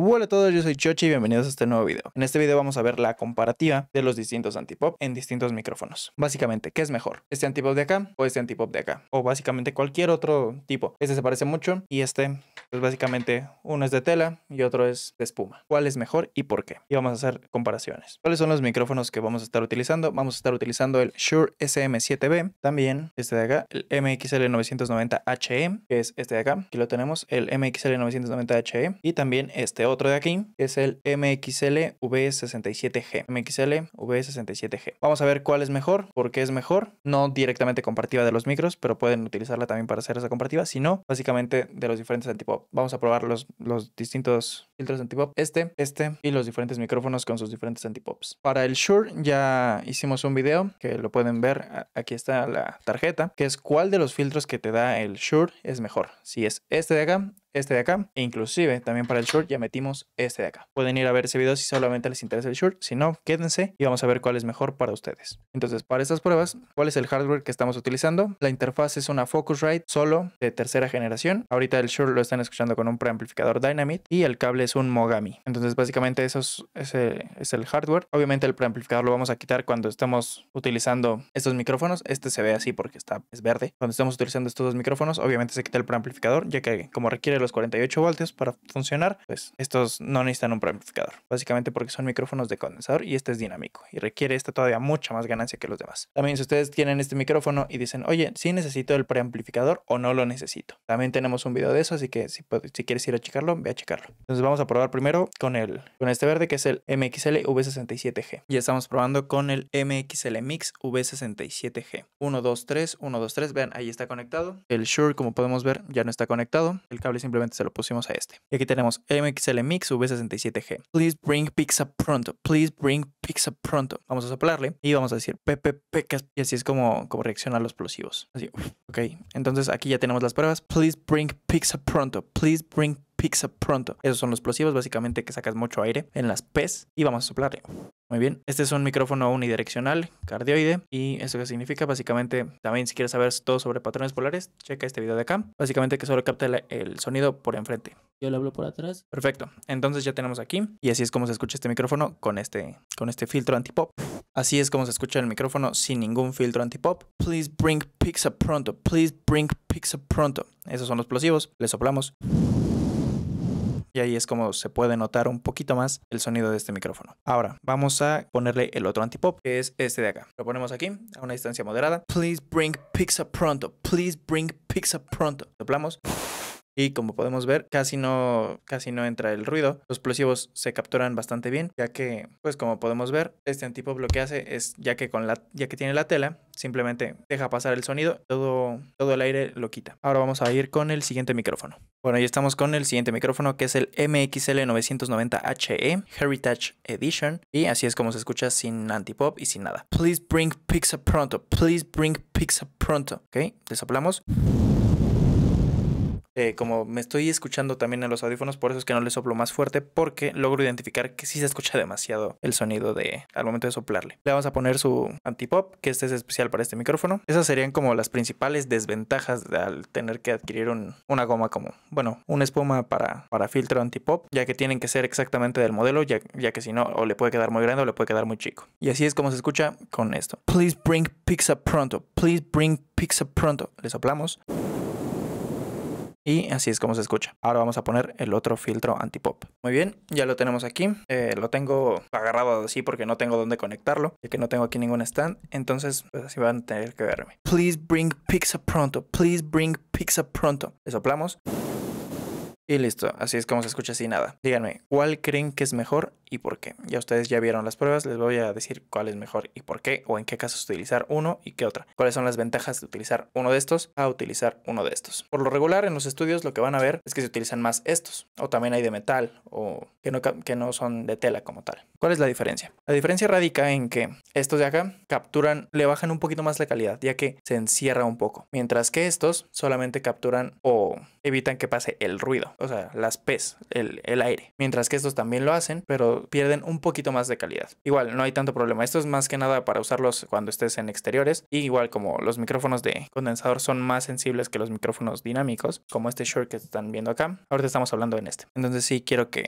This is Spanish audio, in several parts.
Hola a todos, yo soy Chochi y bienvenidos a este nuevo video. En este video vamos a ver la comparativa de los distintos antipop en distintos micrófonos. Básicamente, ¿qué es mejor? ¿Este antipop de acá o este antipop de acá? O básicamente cualquier otro tipo. Este se parece mucho y este pues básicamente uno es de tela y otro es de espuma. ¿Cuál es mejor y por qué? Y vamos a hacer comparaciones. ¿Cuáles son los micrófonos que vamos a estar utilizando? Vamos a estar utilizando el Shure SM7B, también este de acá, el MXL990HE, que es este de acá. Aquí lo tenemos, el MXL990HE y también este otro de aquí, que es el MXL V67G. MXL V67G. Vamos a ver cuál es mejor, por qué es mejor. No directamente comparativa de los micros, pero pueden utilizarla también para hacer esa comparativa, sino básicamente de los diferentes antipop vamos a probar los, los distintos filtros antipop, este, este y los diferentes micrófonos con sus diferentes antipops. Para el Shure ya hicimos un video que lo pueden ver, aquí está la tarjeta, que es cuál de los filtros que te da el Shure es mejor, si es este de acá, este de acá. E inclusive también para el short ya metimos este de acá. Pueden ir a ver ese video si solamente les interesa el short. Si no, quédense y vamos a ver cuál es mejor para ustedes. Entonces, para estas pruebas, ¿cuál es el hardware que estamos utilizando? La interfaz es una Focusrite solo de tercera generación. Ahorita el short lo están escuchando con un preamplificador Dynamite y el cable es un Mogami. Entonces, básicamente eso es, es el hardware. Obviamente el preamplificador lo vamos a quitar cuando estamos utilizando estos micrófonos. Este se ve así porque está, es verde. Cuando estamos utilizando estos dos micrófonos, obviamente se quita el preamplificador, ya que como requiere los 48 voltios para funcionar, pues estos no necesitan un preamplificador, básicamente porque son micrófonos de condensador y este es dinámico y requiere esta todavía mucha más ganancia que los demás. También si ustedes tienen este micrófono y dicen, oye, si necesito el preamplificador o no lo necesito. También tenemos un video de eso, así que si, si quieres ir a checarlo, ve a checarlo. Entonces vamos a probar primero con, el, con este verde que es el MXL V67G. ya estamos probando con el MXL Mix V67G. 1, 2, 3, 1, 2, 3. Vean, ahí está conectado. El Shure, como podemos ver, ya no está conectado. El cable simplemente se lo pusimos a este. Y aquí tenemos MXL Mix V67G. Please bring pizza pronto. Please bring pizza pronto. Vamos a soplarle y vamos a decir Pepe Pecas. Y así es como, como reacciona a los explosivos. Así, ok. Entonces aquí ya tenemos las pruebas. Please bring pizza pronto. Please bring pizza pronto. Esos son los explosivos, básicamente que sacas mucho aire en las P's y vamos a soplarle. Muy bien, este es un micrófono unidireccional, cardioide, y eso que significa básicamente, también si quieres saber todo sobre patrones polares, checa este video de acá, básicamente que solo capta el, sonido por enfrente. Yo lo hablo por atrás. Perfecto, entonces ya tenemos aquí, y así es como se escucha este micrófono con este, con este filtro antipop. Así es como se escucha el micrófono sin ningún filtro antipop. Please bring pizza pronto, please bring pizza pronto. Esos son los explosivos, le soplamos y ahí es como se puede notar un poquito más el sonido de este micrófono. Ahora vamos a ponerle el otro antipop, que es este de acá. Lo ponemos aquí a una distancia moderada. Please bring pizza pronto. Please bring pizza pronto. Soplamos y como podemos ver casi no, casi no entra el ruido. Los explosivos se capturan bastante bien ya que pues como podemos ver este antipop lo que hace es ya que, con la, ya que tiene la tela simplemente deja pasar el sonido, todo, todo el aire lo quita. Ahora vamos a ir con el siguiente micrófono. Bueno, ya estamos con el siguiente micrófono que es el MXL990HE Heritage Edition y así es como se escucha sin antipop y sin nada. Please bring pizza pronto, please bring pizza pronto, ¿ok? Le eh, como me estoy escuchando también en los audífonos, por eso es que no le soplo más fuerte, porque logro identificar que sí se escucha demasiado el sonido de al momento de soplarle. Le vamos a poner su antipop, que este es especial para este micrófono. Esas serían como las principales desventajas al tener que adquirir un, una goma como, bueno, una espuma para, para filtro antipop, ya que tienen que ser exactamente del modelo, ya, ya que si no, o le puede quedar muy grande o le puede quedar muy chico. Y así es como se escucha con esto. Please bring pizza pronto. Please bring pizza pronto. Le soplamos. Y así es como se escucha. Ahora vamos a poner el otro filtro antipop. Muy bien, ya lo tenemos aquí. Eh, lo tengo agarrado así porque no tengo dónde conectarlo, ya que no tengo aquí ningún stand. Entonces, pues así van a tener que verme. Please bring pizza pronto. Please bring pizza pronto. Le soplamos. Y listo, así es como se escucha sin nada. Díganme, ¿cuál creen que es mejor y por qué. Ya ustedes ya vieron las pruebas, les voy a decir cuál es mejor y por qué o en qué casos utilizar uno y qué otra. Cuáles son las ventajas de utilizar uno de estos a utilizar uno de estos. Por lo regular en los estudios lo que van a ver es que se utilizan más estos o también hay de metal o que no, que no son de tela como tal. ¿Cuál es la diferencia? La diferencia radica en que estos de acá capturan, le bajan un poquito más la calidad ya que se encierra un poco, mientras que estos solamente capturan o evitan que pase el ruido, o sea, las pes el, el aire, mientras que estos también lo hacen, pero pierden un poquito más de calidad. Igual, no hay tanto problema. Esto es más que nada para usarlos cuando estés en exteriores. Y igual como los micrófonos de condensador son más sensibles que los micrófonos dinámicos, como este short que están viendo acá. Ahorita estamos hablando en este. Entonces sí quiero que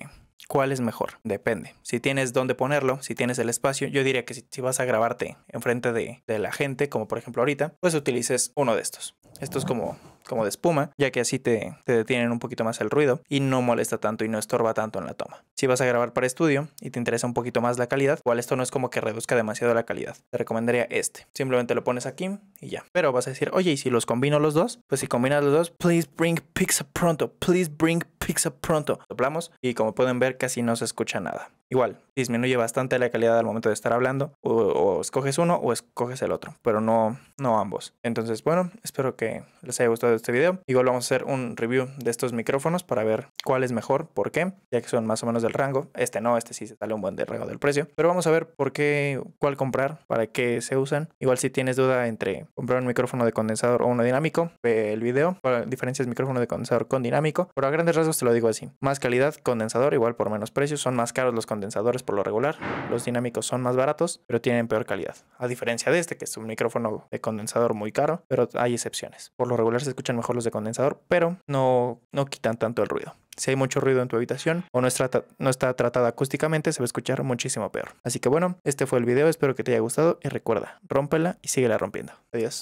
¿Cuál es mejor? Depende. Si tienes dónde ponerlo, si tienes el espacio, yo diría que si, vas a grabarte enfrente de, de la gente, como por ejemplo ahorita, pues utilices uno de estos. Esto es como como de espuma, ya que así te, detienen un poquito más el ruido y no molesta tanto y no estorba tanto en la toma. Si vas a grabar para estudio y te interesa un poquito más la calidad, igual esto no es como que reduzca demasiado la calidad. Te recomendaría este. Simplemente lo pones aquí y ya. Pero vas a decir, oye, ¿y si los combino los dos? Pues si combinas los dos, please bring pizza pronto, please bring pizza pronto. doblamos y como pueden ver casi no se escucha nada. Igual, disminuye bastante la calidad al momento de estar hablando, o, escoges uno o escoges el otro, pero no, no ambos. Entonces, bueno, espero que les haya gustado de este video. Igual vamos a hacer un review de estos micrófonos para ver cuál es mejor, por qué, ya que son más o menos del rango. Este no, este sí se sale un buen rango del precio. Pero vamos a ver por qué, cuál comprar, para qué se usan. Igual si tienes duda entre comprar un micrófono de condensador o uno dinámico, ve el video Diferencia diferencias micrófono de condensador con dinámico. Pero a grandes rasgos te lo digo así. Más calidad, condensador igual por menos precio. Son más caros los condensadores por lo regular. Los dinámicos son más baratos, pero tienen peor calidad. A diferencia de este, que es un micrófono de condensador muy caro, pero hay excepciones. Por lo regular se escuchan mejor los de condensador, pero no, no quitan tanto el ruido. Si hay mucho ruido en tu habitación o no está, no está tratada acústicamente, se va a escuchar muchísimo peor. Así que bueno, este fue el video, espero que te haya gustado y recuerda, rómpela y síguela rompiendo. Adiós.